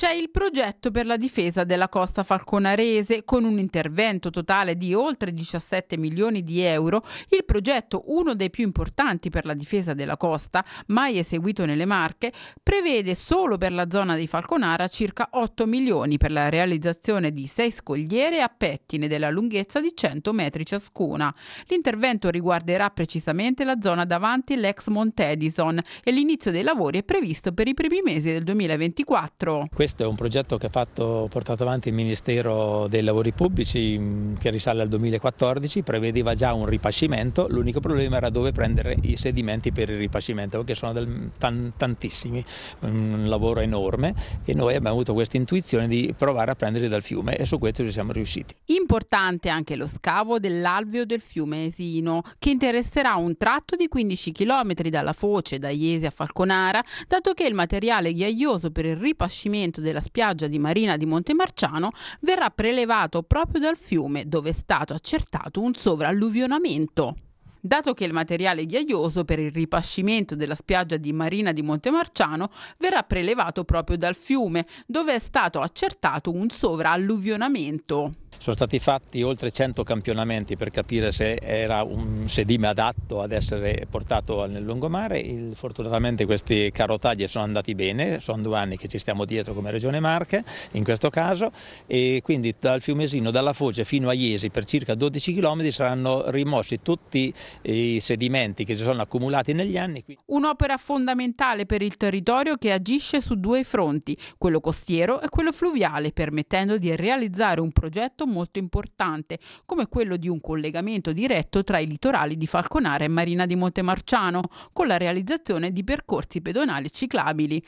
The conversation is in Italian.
C'è il progetto per la difesa della costa falconarese. Con un intervento totale di oltre 17 milioni di euro, il progetto, uno dei più importanti per la difesa della costa, mai eseguito nelle Marche, prevede solo per la zona di Falconara circa 8 milioni per la realizzazione di sei scogliere a pettine della lunghezza di 100 metri ciascuna. L'intervento riguarderà precisamente la zona davanti l'ex Montedison e l'inizio dei lavori è previsto per i primi mesi del 2024. Questo è un progetto che ha fatto, portato avanti il Ministero dei Lavori Pubblici mm, che risale al 2014, prevedeva già un ripascimento, l'unico problema era dove prendere i sedimenti per il ripascimento, che sono del, tan, tantissimi, un lavoro enorme e noi abbiamo avuto questa intuizione di provare a prenderli dal fiume e su questo ci siamo riusciti. Importante anche lo scavo dell'alveo del fiume Esino, che interesserà un tratto di 15 km dalla foce da Iesi a Falconara, dato che il materiale ghiaioso per il ripascimento 100% della spiaggia di Marina di Montemarciano verrà prelevato proprio dal fiume dove è stato accertato un sovralluvionamento. Dato che il materiale ghiaioso per il ripascimento della spiaggia di Marina di Montemarciano verrà prelevato proprio dal fiume, dove è stato accertato un sovraalluvionamento. Sono stati fatti oltre 100 campionamenti per capire se era un sedime adatto ad essere portato nel lungomare. Il, fortunatamente questi carotaglie sono andati bene, sono due anni che ci stiamo dietro come Regione Marche in questo caso e quindi dal Fiumesino, dalla Foce fino a Iesi per circa 12 km saranno rimossi tutti i sedimenti che si sono accumulati negli anni. Un'opera fondamentale per il territorio che agisce su due fronti, quello costiero e quello fluviale, permettendo di realizzare un progetto molto importante, come quello di un collegamento diretto tra i litorali di Falconara e Marina di Montemarciano, con la realizzazione di percorsi pedonali ciclabili,